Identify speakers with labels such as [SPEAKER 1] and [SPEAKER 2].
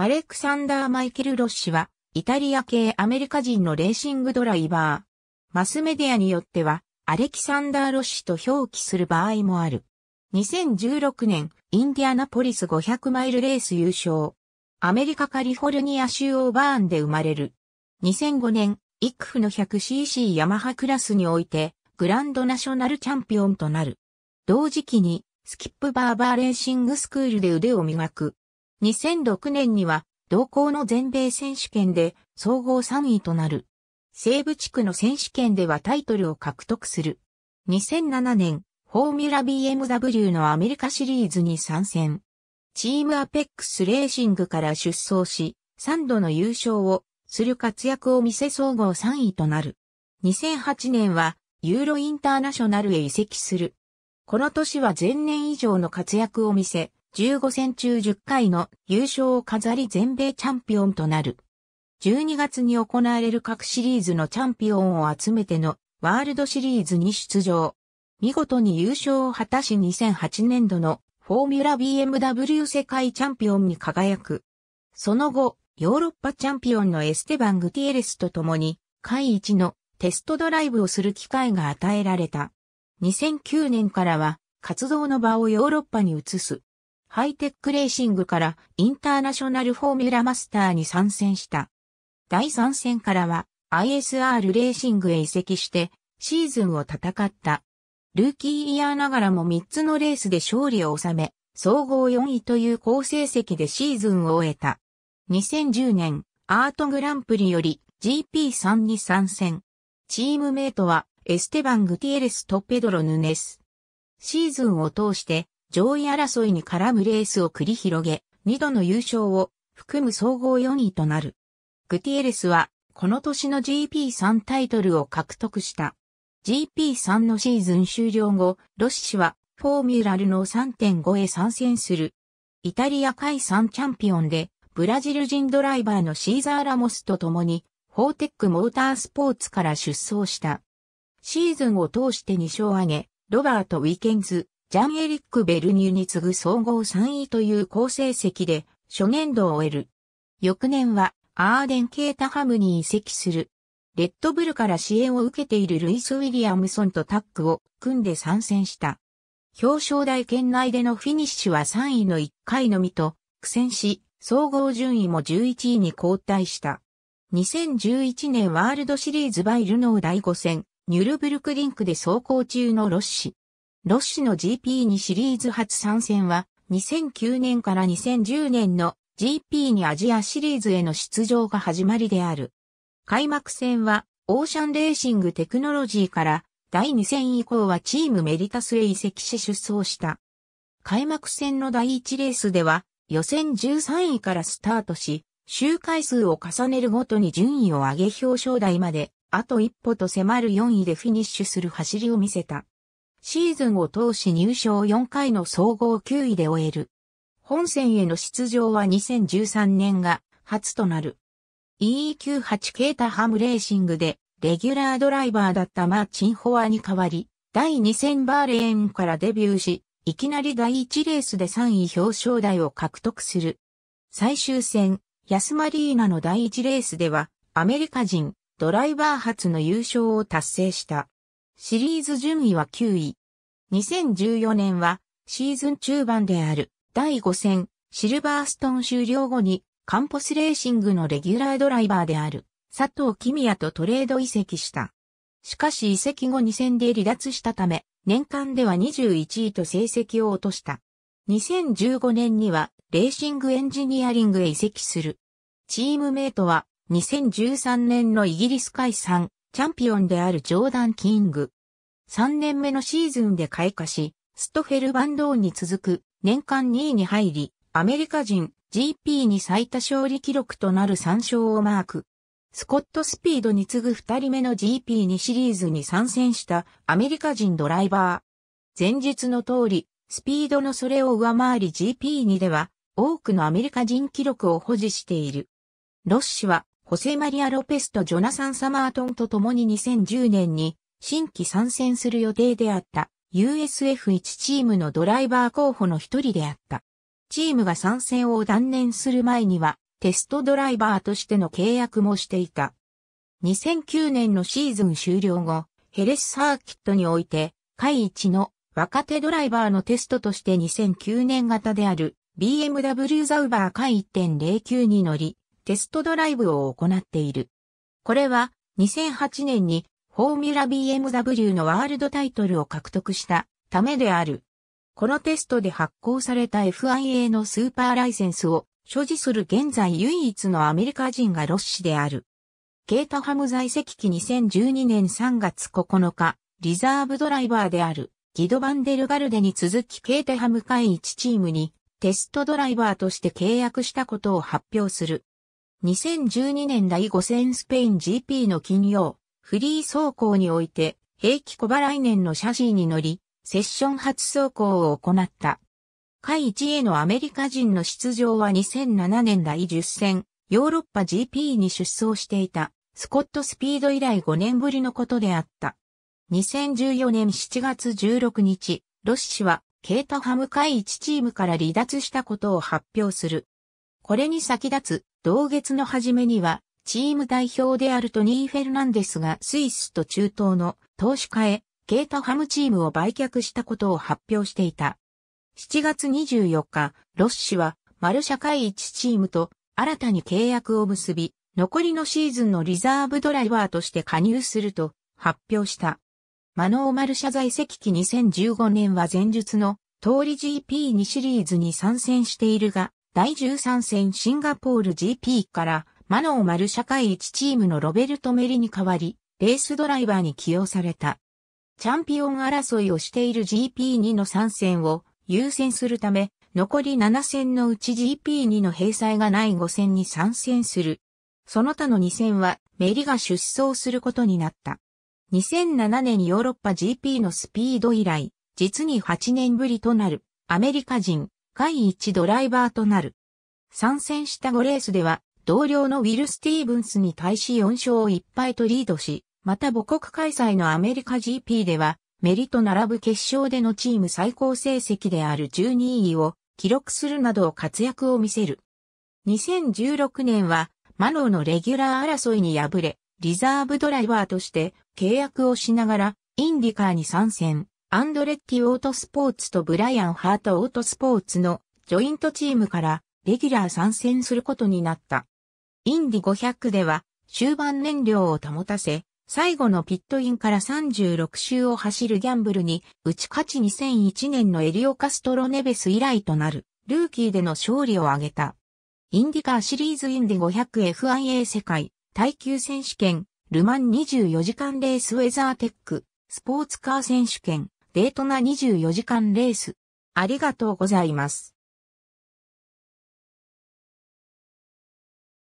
[SPEAKER 1] アレクサンダー・マイケル・ロッシは、イタリア系アメリカ人のレーシングドライバー。マスメディアによっては、アレキサンダー・ロッシと表記する場合もある。2016年、インディアナポリス500マイルレース優勝。アメリカカリフォルニア州オーバーンで生まれる。2005年、イクフの 100cc ヤマハクラスにおいて、グランドナショナルチャンピオンとなる。同時期に、スキップバーバーレーシングスクールで腕を磨く。2006年には同校の全米選手権で総合3位となる。西部地区の選手権ではタイトルを獲得する。2007年、フォーミュラ BMW のアメリカシリーズに参戦。チームアペックスレーシングから出走し、3度の優勝をする活躍を見せ総合3位となる。2008年はユーロインターナショナルへ移籍する。この年は前年以上の活躍を見せ、15戦中10回の優勝を飾り全米チャンピオンとなる。12月に行われる各シリーズのチャンピオンを集めてのワールドシリーズに出場。見事に優勝を果たし2008年度のフォーミュラ BMW 世界チャンピオンに輝く。その後、ヨーロッパチャンピオンのエステバン・グティエレスと共に、会一のテストドライブをする機会が与えられた。2009年からは、活動の場をヨーロッパに移す。ハイテックレーシングからインターナショナルフォーミュラマスターに参戦した。第3戦からは ISR レーシングへ移籍してシーズンを戦った。ルーキーイヤーながらも3つのレースで勝利を収め、総合4位という好成績でシーズンを終えた。2010年、アートグランプリより GP3 に参戦。チームメイトはエステバン・グティエレスとペドロ・ヌネス。シーズンを通して上位争いに絡むレースを繰り広げ、2度の優勝を含む総合4位となる。グティエレスは、この年の GP3 タイトルを獲得した。GP3 のシーズン終了後、ロッシは、フォーミュラルの3.5へ参戦する。イタリア海産チャンピオンで、ブラジル人ドライバーのシーザー・ラモスと共に、フォーテックモータースポーツから出走した。シーズンを通して2勝を挙げ、ロバート・ウィケンズ、ジャン・エリック・ベルニューに次ぐ総合3位という好成績で初年度を終える。翌年はアーデン・ケータハムに移籍する。レッドブルから支援を受けているルイス・ウィリアムソンとタッグを組んで参戦した。表彰台圏内でのフィニッシュは3位の1回のみと苦戦し、総合順位も11位に後退した。2011年ワールドシリーズバイルノー第5戦、ニュルブルクリンクで走行中のロッシ。ロッシの GP2 シリーズ初参戦は、2009年から2010年の GP2 アジアシリーズへの出場が始まりである。開幕戦は、オーシャンレーシングテクノロジーから、第2戦以降はチームメリタスへ移籍し出走した。開幕戦の第1レースでは、予選13位からスタートし、周回数を重ねるごとに順位を上げ表彰台まで、あと一歩と迫る4位でフィニッシュする走りを見せた。シーズンを通し入賞4回の総合9位で終える。本戦への出場は2013年が初となる。EE98 ケータハムレーシングでレギュラードライバーだったマーチンホアに代わり、第2戦バーレーンからデビューし、いきなり第1レースで3位表彰台を獲得する。最終戦、ヤスマリーナの第1レースでは、アメリカ人、ドライバー初の優勝を達成した。シリーズ順位は9位。2014年はシーズン中盤である第5戦シルバーストーン終了後にカンポスレーシングのレギュラードライバーである佐藤公也とトレード移籍した。しかし移籍後2戦で離脱したため、年間では21位と成績を落とした。2015年にはレーシングエンジニアリングへ移籍する。チームメイトは2013年のイギリス解散、チャンピオンであるジョーダン・キング。3年目のシーズンで開花し、ストフェル・バンドーンに続く年間2位に入り、アメリカ人 GP に最多勝利記録となる3勝をマーク。スコットスピードに次ぐ2人目の GP2 シリーズに参戦したアメリカ人ドライバー。前日の通り、スピードのそれを上回り GP2 では多くのアメリカ人記録を保持している。ロッシはホセマリア・ロペスとジョナサン・サマートンと共に2010年に新規参戦する予定であった USF1 チームのドライバー候補の一人であった。チームが参戦を断念する前にはテストドライバーとしての契約もしていた。2009年のシーズン終了後、ヘレスサーキットにおいて、会一の若手ドライバーのテストとして2009年型である BMW ザウバー会1 0 9に乗り、テストドライブを行っている。これは2008年にフォーミュラ BMW のワールドタイトルを獲得したためである。このテストで発行された FIA のスーパーライセンスを所持する現在唯一のアメリカ人がロッシである。ケータハム在籍期2012年3月9日、リザーブドライバーであるギド・バンデルガルデに続きケータハム会1チームにテストドライバーとして契約したことを発表する。2012年第5戦スペイン GP の金曜、フリー走行において、平気小払い年のシャジーに乗り、セッション初走行を行った。下1へのアメリカ人の出場は2007年第10戦、ヨーロッパ GP に出走していた、スコットスピード以来5年ぶりのことであった。2014年7月16日、ロッシは、ケータハム会1チームから離脱したことを発表する。これに先立つ、同月の初めには、チーム代表であるトニー・フェルナンデスがスイスと中東の投資家へ、ケータハムチームを売却したことを発表していた。7月24日、ロッシは、マルシャ会一チームと新たに契約を結び、残りのシーズンのリザーブドライバーとして加入すると発表した。マノーマルャ在籍期2015年は前述の通り GP2 シリーズに参戦しているが、第13戦シンガポール GP からマノーマル社会1チームのロベルト・メリに代わり、レースドライバーに起用された。チャンピオン争いをしている GP2 の参戦を優先するため、残り7戦のうち GP2 の閉鎖がない5戦に参戦する。その他の2戦はメリが出走することになった。2007年ヨーロッパ GP のスピード以来、実に8年ぶりとなるアメリカ人第1ドライバーとなる。参戦した5レースでは、同僚のウィル・スティーブンスに対し4勝1敗とリードし、また母国開催のアメリカ GP では、メリと並ぶ決勝でのチーム最高成績である12位を記録するなど活躍を見せる。2016年は、マノーのレギュラー争いに敗れ、リザーブドライバーとして契約をしながら、インディカーに参戦。アンドレッティオートスポーツとブライアン・ハートオートスポーツのジョイントチームからレギュラー参戦することになった。インディ500では終盤燃料を保たせ、最後のピットインから36周を走るギャンブルに打ち勝ち2001年のエリオ・カストロネベス以来となるルーキーでの勝利を挙げた。インディカーシリーズインディ 500FIA 世界耐久選手権ルマン24時間レースウェザーテックスポーツカー選手権デートな24時間レース。ありがとうございます。